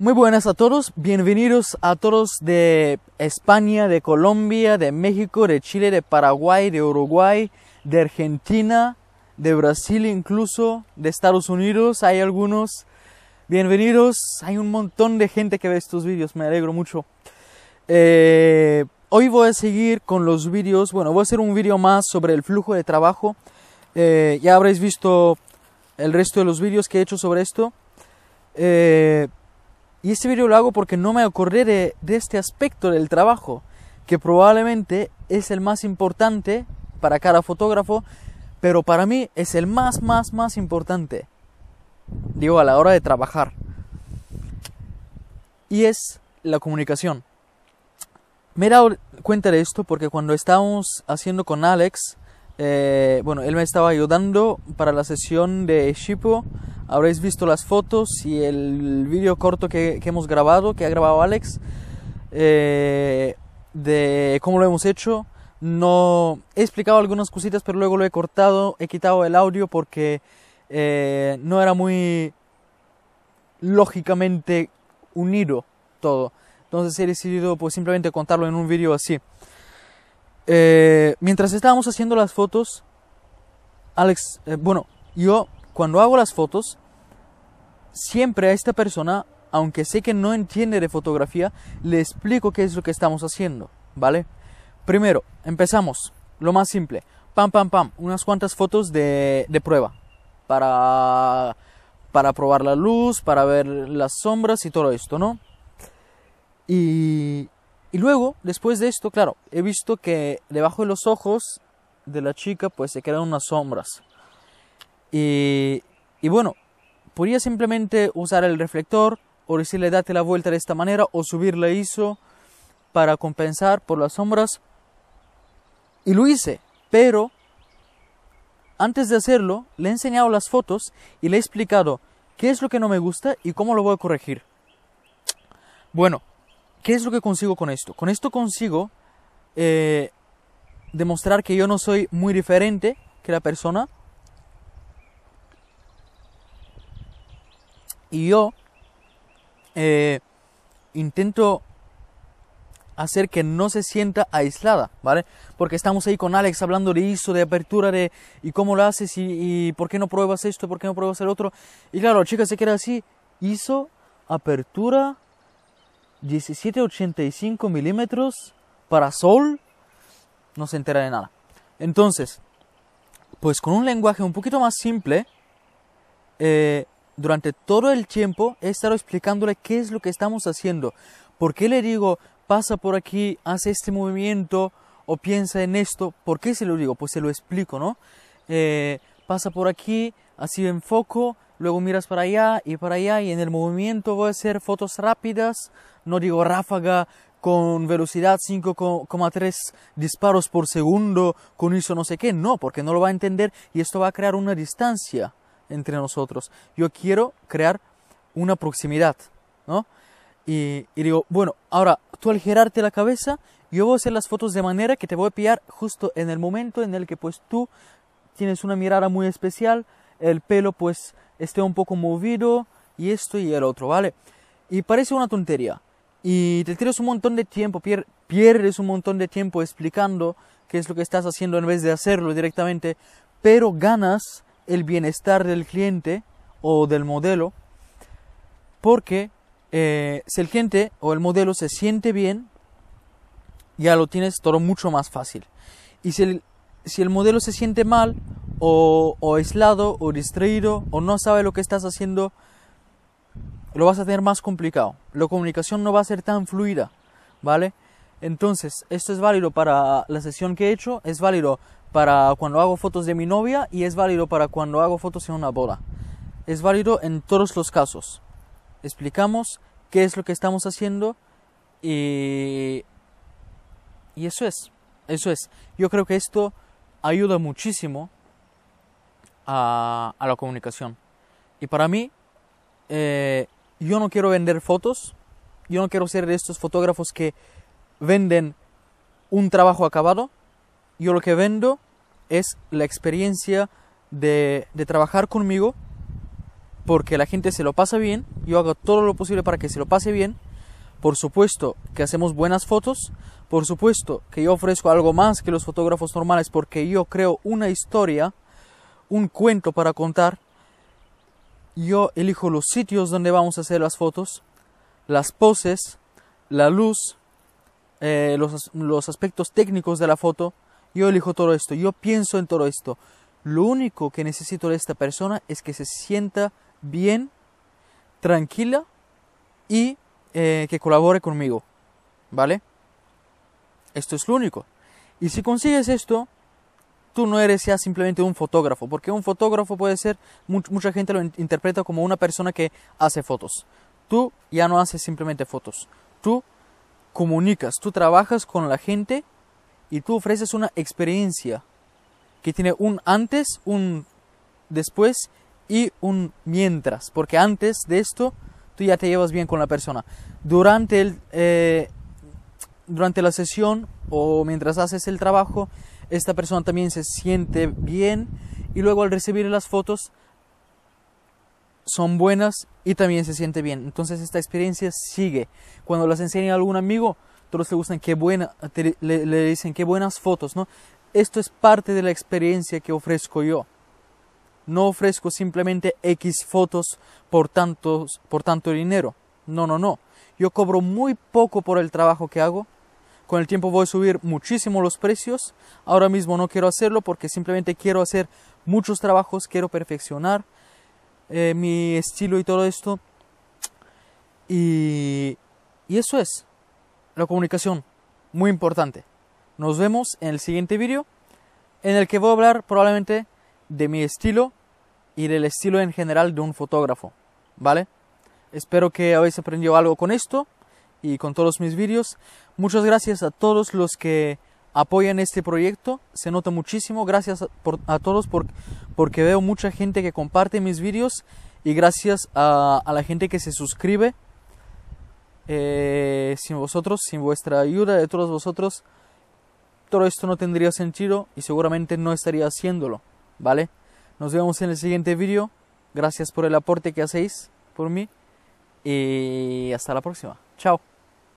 Muy buenas a todos, bienvenidos a todos de España, de Colombia, de México, de Chile, de Paraguay, de Uruguay, de Argentina, de Brasil incluso, de Estados Unidos, hay algunos. Bienvenidos, hay un montón de gente que ve estos vídeos, me alegro mucho. Eh, hoy voy a seguir con los vídeos, bueno, voy a hacer un vídeo más sobre el flujo de trabajo. Eh, ya habréis visto el resto de los vídeos que he hecho sobre esto. Eh, y este video lo hago porque no me acordé de este aspecto del trabajo, que probablemente es el más importante para cada fotógrafo, pero para mí es el más, más, más importante. Digo, a la hora de trabajar. Y es la comunicación. Me he dado cuenta de esto porque cuando estábamos haciendo con Alex, eh, bueno, él me estaba ayudando para la sesión de Shippo habréis visto las fotos y el vídeo corto que, hemos grabado, que ha grabado Alex, eh, de cómo lo hemos hecho. No he explicado algunas cositas, pero luego lo he cortado, he quitado el audio porque eh, no era muy lógicamente unido todo. Entonces he decidido pues simplemente contarlo en un vídeo así. Eh, mientras estábamos haciendo las fotos, Alex, bueno, yo cuando hago las fotos, siempre a esta persona, aunque sé que no entiende de fotografía, le explico qué es lo que estamos haciendo, ¿vale? Primero, empezamos, lo más simple, pam, pam, pam, unas cuantas fotos de, de prueba para, para probar la luz, para ver las sombras y todo esto, ¿no? Y, y luego, después de esto, claro, he visto que debajo de los ojos de la chica pues se quedan unas sombras. Y, y bueno, Podría simplemente usar el reflector o decirle date la vuelta de esta manera o subir la ISO para compensar por las sombras. Y lo hice, pero antes de hacerlo le he enseñado las fotos y le he explicado qué es lo que no me gusta y cómo lo voy a corregir. Bueno, ¿qué es lo que consigo con esto? Con esto consigo eh, demostrar que yo no soy muy diferente que la persona Y yo eh, intento hacer que no se sienta aislada, ¿vale? Porque estamos ahí con Alex hablando de ISO, de apertura, de y cómo lo haces, y, por qué no pruebas esto, por qué no pruebas el otro. Y claro, chica se queda así, ISO, apertura 1785 milímetros para sol, no se entera de nada. Entonces, pues con un lenguaje un poquito más simple, eh, durante todo el tiempo he estado explicándole qué es lo que estamos haciendo. ¿Por qué le digo, pasa por aquí, hace este movimiento o piensa en esto? ¿Por qué se lo digo? Pues se lo explico, ¿no? Eh, pasa por aquí, así enfoco, luego miras para allá y para allá y en el movimiento voy a hacer fotos rápidas, no digo ráfaga con velocidad 5,3 disparos por segundo, con eso no sé qué, no, porque no lo va a entender y esto va a crear una distancia entre nosotros. Yo quiero crear una proximidad, ¿no? Y, digo, bueno, ahora tú al girarte la cabeza, yo voy a hacer las fotos de manera que te voy a pillar justo en el momento en el que pues tú tienes una mirada muy especial, el pelo pues esté un poco movido y esto y el otro, ¿vale? Y parece una tontería. Y te tiras un montón de tiempo, pierdes un montón de tiempo explicando qué es lo que estás haciendo en vez de hacerlo directamente, pero ganas el bienestar del cliente o del modelo, porque eh, si el cliente o el modelo se siente bien, ya lo tienes todo mucho más fácil. Y si el, si el modelo se siente mal, o, o aislado, o distraído, o no sabe lo que estás haciendo, lo vas a tener más complicado. La comunicación no va a ser tan fluida, ¿vale? Entonces, esto es válido para la sesión que he hecho, es válido para cuando hago fotos de mi novia y es válido para cuando hago fotos en una boda. Es válido en todos los casos. Explicamos qué es lo que estamos haciendo y, eso es. Eso es. Yo creo que esto ayuda muchísimo a, la comunicación. Y para mí, eh, yo no quiero vender fotos. Yo no quiero ser de estos fotógrafos que venden un trabajo acabado yo lo que vendo es la experiencia de, trabajar conmigo porque la gente se lo pasa bien, yo hago todo lo posible para que se lo pase bien, por supuesto que hacemos buenas fotos, por supuesto que yo ofrezco algo más que los fotógrafos normales porque yo creo una historia, un cuento para contar, yo elijo los sitios donde vamos a hacer las fotos, las poses, la luz, eh, los, los aspectos técnicos de la foto, yo elijo todo esto, yo pienso en todo esto. Lo único que necesito de esta persona es que se sienta bien, tranquila y eh, que colabore conmigo. ¿Vale? Esto es lo único. Y si consigues esto, tú no eres ya simplemente un fotógrafo, porque un fotógrafo puede ser, mucha gente lo interpreta como una persona que hace fotos. Tú ya no haces simplemente fotos, tú comunicas, tú trabajas con la gente y tú ofreces una experiencia que tiene un antes, un después y un mientras, porque antes de esto tú ya te llevas bien con la persona. Durante, el, eh, durante la sesión o mientras haces el trabajo, esta persona también se siente bien y luego al recibir las fotos son buenas y también se siente bien. Entonces esta experiencia sigue. Cuando las enseña a algún amigo, todos le gustan, qué buena, le, dicen qué buenas fotos, ¿no? Esto es parte de la experiencia que ofrezco yo. No ofrezco simplemente X fotos por, tantos, por tanto dinero. No, no, no. Yo cobro muy poco por el trabajo que hago. Con el tiempo voy a subir muchísimo los precios. Ahora mismo no quiero hacerlo porque simplemente quiero hacer muchos trabajos, quiero perfeccionar eh, mi estilo y todo esto. Y, y eso es la comunicación, muy importante. Nos vemos en el siguiente vídeo en el que voy a hablar probablemente de mi estilo y del estilo en general de un fotógrafo, ¿vale? Espero que habéis aprendido algo con esto y con todos mis vídeos. Muchas gracias a todos los que apoyan este proyecto, se nota muchísimo. Gracias a, todos por, porque veo mucha gente que comparte mis vídeos y gracias a la gente que se suscribe eh, sin vosotros, sin vuestra ayuda de todos vosotros, todo esto no tendría sentido y seguramente no estaría haciéndolo, ¿vale? Nos vemos en el siguiente vídeo. Gracias por el aporte que hacéis por mí y hasta la próxima. Chao.